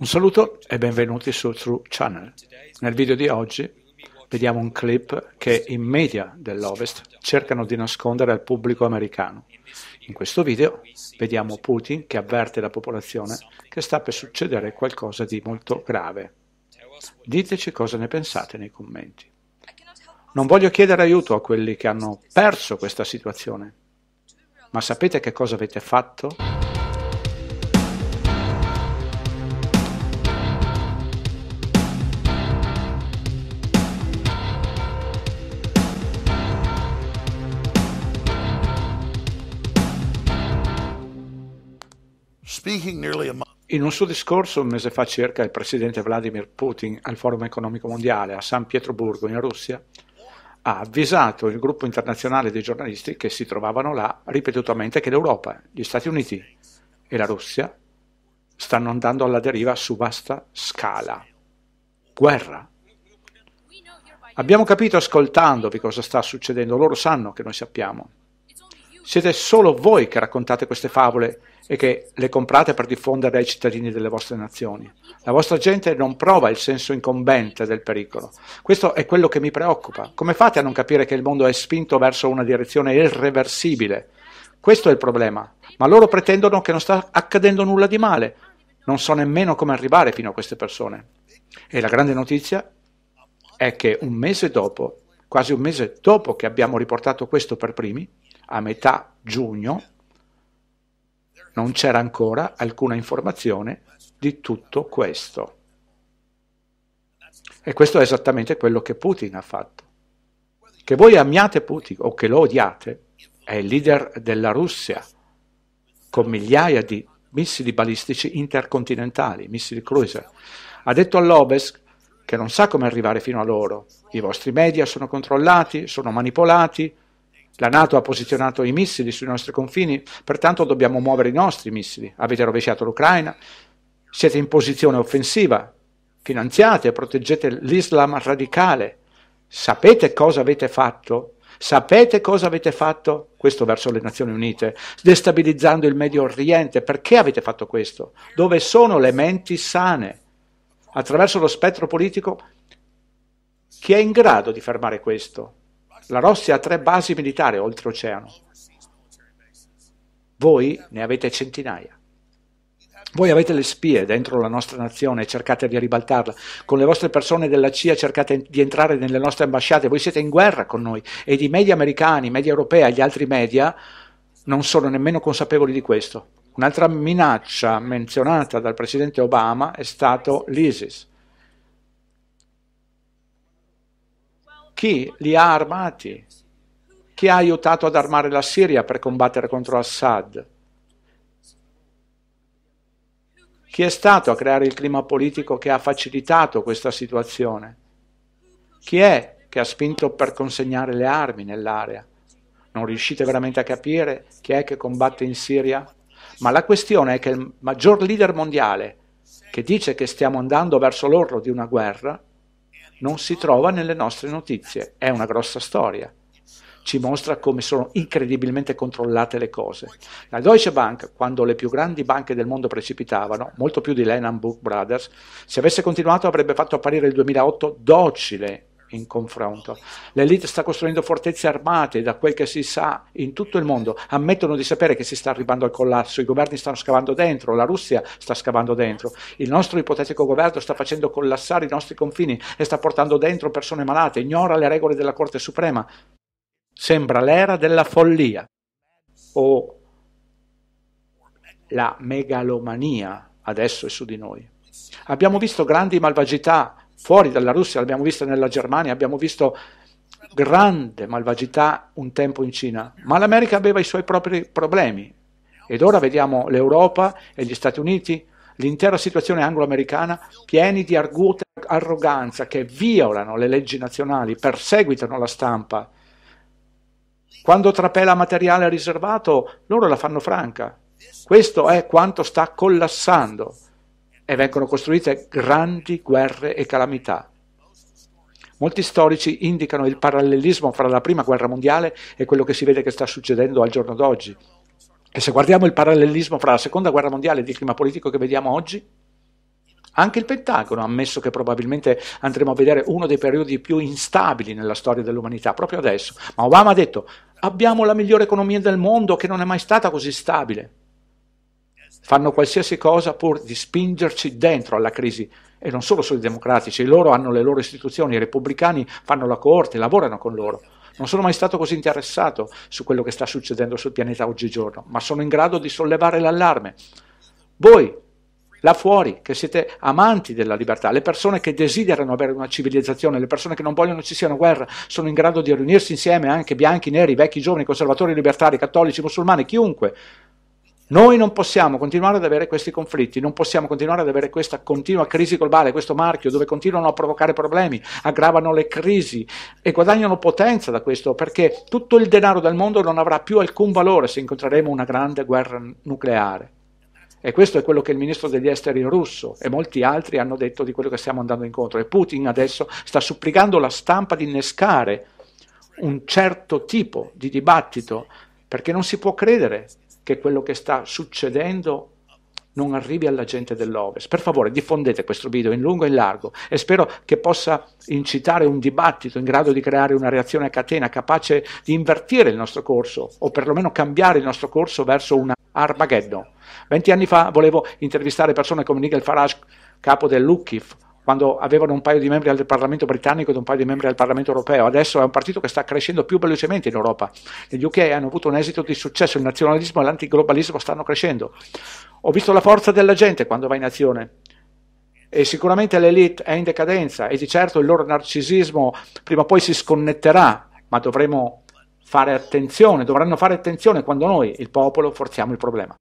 Un saluto e benvenuti su True Channel. Nel video di oggi vediamo un clip che i media dell'Ovest cercano di nascondere al pubblico americano. In questo video vediamo Putin che avverte la popolazione che sta per succedere qualcosa di molto grave. Diteci cosa ne pensate nei commenti. Non voglio chiedere aiuto a quelli che hanno perso questa situazione, ma sapete che cosa avete fatto? In un suo discorso un mese fa circa il presidente Vladimir Putin al Forum economico mondiale a San Pietroburgo in Russia ha avvisato il gruppo internazionale dei giornalisti che si trovavano là ripetutamente che l'Europa, gli Stati Uniti e la Russia stanno andando alla deriva su vasta scala. Guerra. Abbiamo capito ascoltandovi cosa sta succedendo, loro sanno che noi sappiamo. Siete solo voi che raccontate queste favole e che le comprate per diffonderle ai cittadini delle vostre nazioni. La vostra gente non prova il senso incombente del pericolo. Questo è quello che mi preoccupa. Come fate a non capire che il mondo è spinto verso una direzione irreversibile? Questo è il problema. Ma loro pretendono che non sta accadendo nulla di male. Non so nemmeno come arrivare fino a queste persone. E la grande notizia è che un mese dopo, quasi un mese dopo che abbiamo riportato questo per primi, a metà giugno non c'era ancora alcuna informazione di tutto questo. E questo è esattamente quello che Putin ha fatto. Che voi amiate Putin o che lo odiate, è il leader della Russia, con migliaia di missili balistici intercontinentali, missili cruiser. Ha detto all'Obesk che non sa come arrivare fino a loro. I vostri media sono controllati, sono manipolati, la Nato ha posizionato i missili sui nostri confini, pertanto dobbiamo muovere i nostri missili. Avete rovesciato l'Ucraina, siete in posizione offensiva, finanziate, proteggete l'Islam radicale. Sapete cosa avete fatto? Sapete cosa avete fatto? Questo verso le Nazioni Unite, destabilizzando il Medio Oriente. Perché avete fatto questo? Dove sono le menti sane? Attraverso lo spettro politico, chi è in grado di fermare questo? La Russia ha tre basi militari oltreoceano. Voi ne avete centinaia. Voi avete le spie dentro la nostra nazione, e cercate di ribaltarla. Con le vostre persone della CIA cercate di entrare nelle nostre ambasciate. Voi siete in guerra con noi e i media americani, media europea, gli altri media non sono nemmeno consapevoli di questo. Un'altra minaccia menzionata dal presidente Obama è stato l'ISIS. Chi li ha armati? Chi ha aiutato ad armare la Siria per combattere contro Assad? Chi è stato a creare il clima politico che ha facilitato questa situazione? Chi è che ha spinto per consegnare le armi nell'area? Non riuscite veramente a capire chi è che combatte in Siria? Ma la questione è che il maggior leader mondiale, che dice che stiamo andando verso l'orlo di una guerra, non si trova nelle nostre notizie, è una grossa storia. Ci mostra come sono incredibilmente controllate le cose. La Deutsche Bank, quando le più grandi banche del mondo precipitavano, molto più di Lehman Brothers, se avesse continuato avrebbe fatto apparire il 2008 docile in confronto. L'elite sta costruendo fortezze armate, da quel che si sa, in tutto il mondo. Ammettono di sapere che si sta arrivando al collasso, i governi stanno scavando dentro, la Russia sta scavando dentro, il nostro ipotetico governo sta facendo collassare i nostri confini e sta portando dentro persone malate, ignora le regole della Corte Suprema. Sembra l'era della follia o la megalomania adesso è su di noi. Abbiamo visto grandi malvagità fuori dalla Russia, l'abbiamo visto nella Germania, abbiamo visto grande malvagità un tempo in Cina, ma l'America aveva i suoi propri problemi ed ora vediamo l'Europa e gli Stati Uniti, l'intera situazione anglo-americana pieni di arguta arroganza che violano le leggi nazionali, perseguitano la stampa. Quando trapela materiale riservato, loro la fanno franca. Questo è quanto sta collassando e vengono costruite grandi guerre e calamità. Molti storici indicano il parallelismo fra la prima guerra mondiale e quello che si vede che sta succedendo al giorno d'oggi. E se guardiamo il parallelismo fra la seconda guerra mondiale e il clima politico che vediamo oggi, anche il Pentagono ha ammesso che probabilmente andremo a vedere uno dei periodi più instabili nella storia dell'umanità, proprio adesso. Ma Obama ha detto, abbiamo la migliore economia del mondo che non è mai stata così stabile fanno qualsiasi cosa pur di spingerci dentro alla crisi e non solo sui democratici, loro hanno le loro istituzioni, i repubblicani fanno la corte, lavorano con loro. Non sono mai stato così interessato su quello che sta succedendo sul pianeta oggigiorno, ma sono in grado di sollevare l'allarme. Voi, là fuori, che siete amanti della libertà, le persone che desiderano avere una civilizzazione, le persone che non vogliono ci siano guerra, sono in grado di riunirsi insieme anche bianchi, neri, vecchi, giovani, conservatori, libertari, cattolici, musulmani, chiunque, noi non possiamo continuare ad avere questi conflitti, non possiamo continuare ad avere questa continua crisi globale, questo marchio dove continuano a provocare problemi, aggravano le crisi e guadagnano potenza da questo perché tutto il denaro del mondo non avrà più alcun valore se incontreremo una grande guerra nucleare. E questo è quello che il ministro degli esteri russo e molti altri hanno detto di quello che stiamo andando incontro. E Putin adesso sta supplicando la stampa di innescare un certo tipo di dibattito perché non si può credere che quello che sta succedendo non arrivi alla gente dell'Ovest. Per favore diffondete questo video in lungo e in largo e spero che possa incitare un dibattito in grado di creare una reazione a catena capace di invertire il nostro corso o perlomeno cambiare il nostro corso verso un Armageddon. Venti anni fa volevo intervistare persone come Nigel Farage, capo dell'UKIF, quando avevano un paio di membri al Parlamento britannico ed un paio di membri al Parlamento europeo. Adesso è un partito che sta crescendo più velocemente in Europa. Negli UK hanno avuto un esito di successo, il nazionalismo e l'antiglobalismo stanno crescendo. Ho visto la forza della gente quando va in azione. E sicuramente l'elite è in decadenza e di certo il loro narcisismo prima o poi si sconnetterà, ma dovremo fare attenzione, dovranno fare attenzione quando noi, il popolo, forziamo il problema.